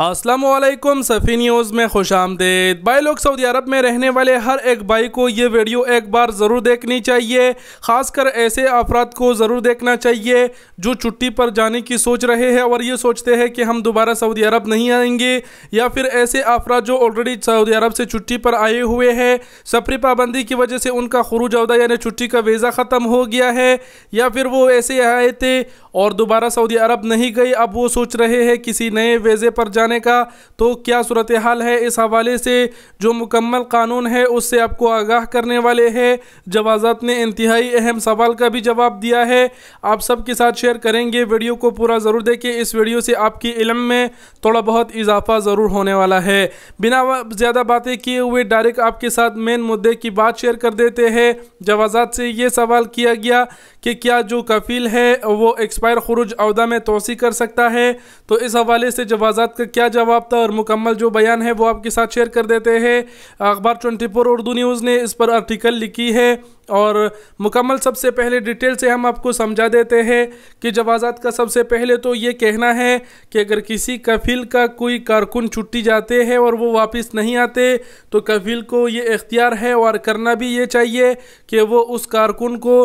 Aslam सफ़ी news में खुश आमदेद भाई लोग सऊदी अरब में रहने वाले हर एक भाई को ये वीडियो एक बार ज़रूर देखनी चाहिए ख़ासकर ऐसे अफराद को ज़रूर देखना चाहिए जो छुट्टी पर जाने की सोच रहे हैं और ये सोचते हैं कि हम दोबारा सऊदी अरब नहीं आएंगे या फिर ऐसे अफराद जो ऑलरेडी सऊदी अरब से छुट्टी पर आए हुए हैं सफरी पाबंदी की वजह से उनका खरूज अहदा यानी छुट्टी का वीज़ा ख़त्म हो गया है या फिर वो ऐसे आए थे और दोबारा सऊदी अरब नहीं गए अब वो सोच रहे हैं किसी नए वीज़े पर जाने जाने का तो क्या सूरत हाल है इस हवाले से जो मुकम्मल कानून है उससे आपको आगाह करने वाले हैं जवाजात ने इंतहाई अहम सवाल का भी जवाब दिया है आप सबके साथ शेयर करेंगे वीडियो को पूरा ज़रूर देखें इस वीडियो से आपके इलम में थोड़ा बहुत इजाफा ज़रूर होने वाला है बिना ज़्यादा बातें किए हुए डायरेक्ट आपके साथ मेन मुद्दे की बात शेयर कर देते हैं जवाजात से ये सवाल किया गया कि क्या जो कफील है वो एक्सपायर खुरुज अहदा में तोसी कर सकता है तो इस हवाले से जवाजात का क्या जवाब था और मुकम्मल जो बयान है वो आपके साथ शेयर कर देते हैं अखबार ट्वेंटी फोर उर्दू न्यूज़ ने इस पर आर्टिकल लिखी है और मुकम्मल सबसे पहले डिटेल से हम आपको समझा देते हैं कि जवाजात का सबसे पहले तो ये कहना है कि अगर किसी कफील का कोई कारकुन छुट्टी जाते हैं और वो वापस नहीं आते तो कफील को ये इख्तियार है और करना भी ये चाहिए कि वो उस कारकुन को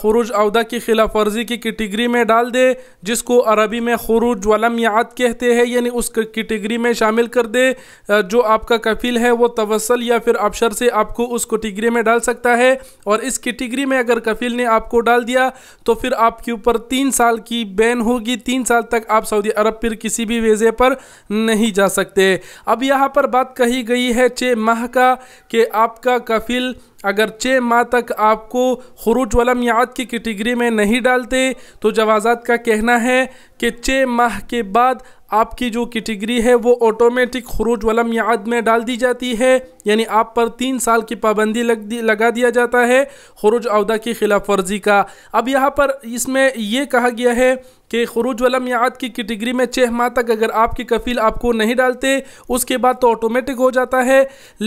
खुरुज अहदा की खिलाफ वर्जी की कैटेगरी में डाल दे जिसको अरबी में खुरुज वलम याद कहते हैं यानी उस कैटेगरी में शामिल कर दे जो आपका कफील है वो तवसल या फिर अफसर से आपको उस कैटेगरी में डाल सकता है और इस कैटेगरी में अगर कफिल ने आपको डाल दिया तो फिर आपके ऊपर तीन साल की बैन होगी तीन साल तक आप सऊदी अरब फिर किसी भी वीज़े पर नहीं जा सकते अब यहाँ पर बात कही गई है छः माह का कि आपका कफिल अगर छः माह तक आपको खरूज मियाद की कैटेगरी में नहीं डालते तो जवाजात का कहना है कि छः माह के बाद आपकी जो कैटेगरी है वो ऑटोमेटिक खरूज वलम याद में डाल दी जाती है यानी आप पर तीन साल की पाबंदी लग दी लगा दिया जाता है खरूज अहदा की खिलाफ वर्जी का अब यहाँ पर इसमें यह कहा गया है कि खरूज वलम याद की कैटेगरी में छः माह तक अगर आपके कफील आपको नहीं डालते उसके बाद तो ऑटोमेटिक हो जाता है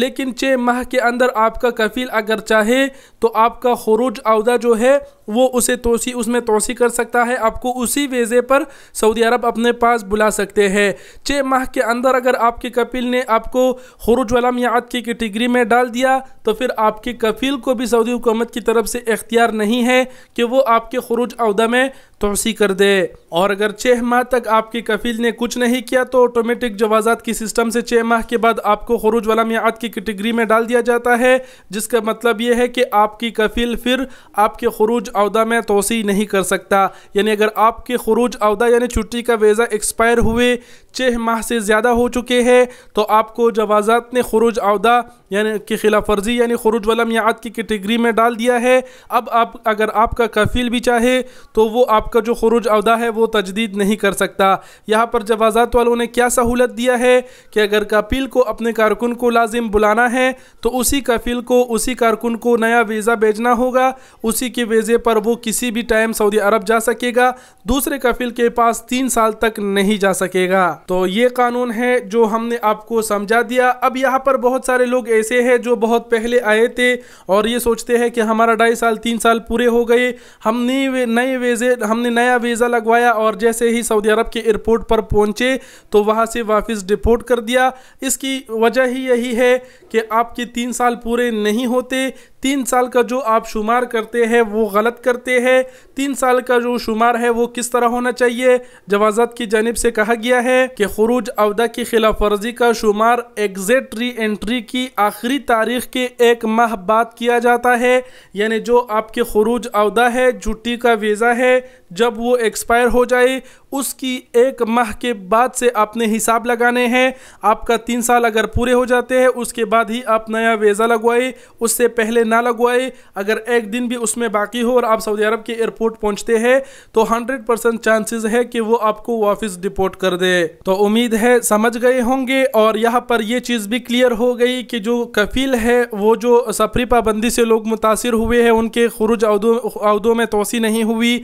लेकिन छः माह के अंदर आपका कफील अगर चाहे तो आपका खरूज अहदा जो है वो उसे तोसी उसमें तोसी कर सकता है आपको उसी वेज़े पर सऊदी अरब अपने पास बुला सकते हैं छः माह के अंदर अगर आपके कफील ने आपको खरूज वलम याद की कैटेगरी में डाल दिया तो फिर आपके कफील को भी सऊदी हुकूमत की तरफ से इख्तियार नहीं है कि वो आपके खरूज अहदा में तोसी कर दे और अगर छः माह तक आपके कफील ने कुछ नहीं किया तो ऑटोमेटिक जवाजात की सिस्टम से छः माह के बाद आपको खरूज वाला मियाद की कैटेगरी में डाल दिया जाता है जिसका मतलब यह है कि आपकी कफील फिर आपके खरूज अहदा में तोसी नहीं कर सकता यानी अगर आपके खरूज अहदा यानी छुट्टी का वीज़ा एक्सपायर हुए छः माह से ज़्यादा हो चुके हैं तो आपको जवाजात ने खरूज अहदा यानी कि खिलाफ वर्जी यानी खरूज वलम याद की कैटेगरी में डाल दिया है अब आप अगर आपका कफील भी चाहे तो वो आपका जो खरूज अहदा है वो तजदीद नहीं कर सकता यहाँ पर जवाजात वालों ने क्या सहूलत दिया है कि अगर कफील को अपने कारकुन को लाजिम बुलाना है तो उसी कफील को उसी कारकुन को नया वीज़ा भेजना होगा उसी के वीज़े पर वो किसी भी टाइम सऊदी अरब जा सकेगा दूसरे कफील के पास तीन साल तक नहीं जा सकेगा तो ये कानून है जो हमने आपको समझा दिया अब यहाँ पर बहुत सारे लोग ऐसे हैं जो बहुत पहले आए थे और ये सोचते हैं कि हमारा ढाई साल तीन साल पूरे हो गए हम वे, नए वीज़े हमने नया वीज़ा लगवाया और जैसे ही सऊदी अरब के एयरपोर्ट पर पहुँचे तो वहाँ से वापस डिपोर्ट कर दिया इसकी वजह ही यही है कि आपके तीन साल पूरे नहीं होते तीन साल का जो आप शुमार करते हैं वो गलत करते हैं तीन साल का जो शुमार है वो किस तरह होना चाहिए जवाजात की जानब से कहा गया है कि खरूज अवधा की खिलाफ वर्जी का शुमार एग्जिट री एंट्री की आखिरी तारीख के एक माह बाद किया जाता है यानी जो आपके खरूज अवधा है छुट्टी का वीज़ा है जब वो एक्सपायर हो जाए उसकी एक माह के बाद से आपने हिसाब लगाने हैं आपका तीन साल अगर पूरे हो जाते हैं उसके बाद ही आप नया वीज़ा लगवाए उससे पहले ना लगवाए अगर एक दिन भी उसमें बाकी हो और आप सऊदी अरब के एयरपोर्ट पहुंचते हैं तो 100 परसेंट चांसेस है कि वो आपको वापस डिपोर्ट कर दे तो उम्मीद है समझ गए होंगे और यहाँ पर यह चीज़ भी क्लियर हो गई कि जो कफील है वो जो सफरी पाबंदी से लोग मुतासर हुए हैं उनके खुरुज अहदों में तोसी नहीं हुई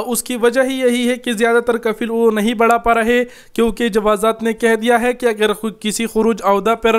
उस उसकी वजह ही यही है कि ज़्यादातर कफिल वो नहीं बढ़ा पा रहे क्योंकि जवाजात ने कह दिया है कि अगर किसी खुरुज अहदा पर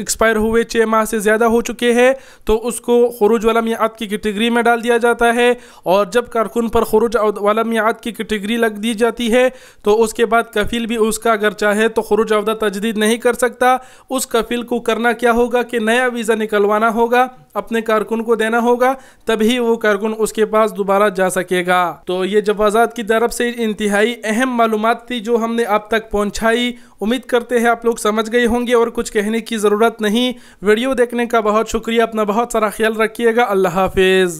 एक्सपायर हुए छः माह से ज़्यादा हो चुके हैं तो उसको खुरुज वाला मियाद की कैटेगरी में डाल दिया जाता है और जब कारकुन पर खुरुज वाला मियाद की कैटेगरी लग दी जाती है तो उसके बाद कफिल भी उसका अगर चाहे तो खुरुज अहदा तजदीद नहीं कर सकता उस कफिल को करना क्या होगा कि नया वीज़ा निकलवाना होगा अपने कारकुन को देना होगा तभी वो कारकुन उसके पास दोबारा जा सकेगा तो ये जवाजात की तरफ से इंतहाई अहम मालूम थी जो हमने अब तक पहुँचाई उम्मीद करते हैं आप लोग समझ गए होंगे और कुछ कहने की ज़रूरत नहीं वीडियो देखने का बहुत शुक्रिया अपना बहुत सारा ख्याल रखिएगा अल्लाह हाफिज़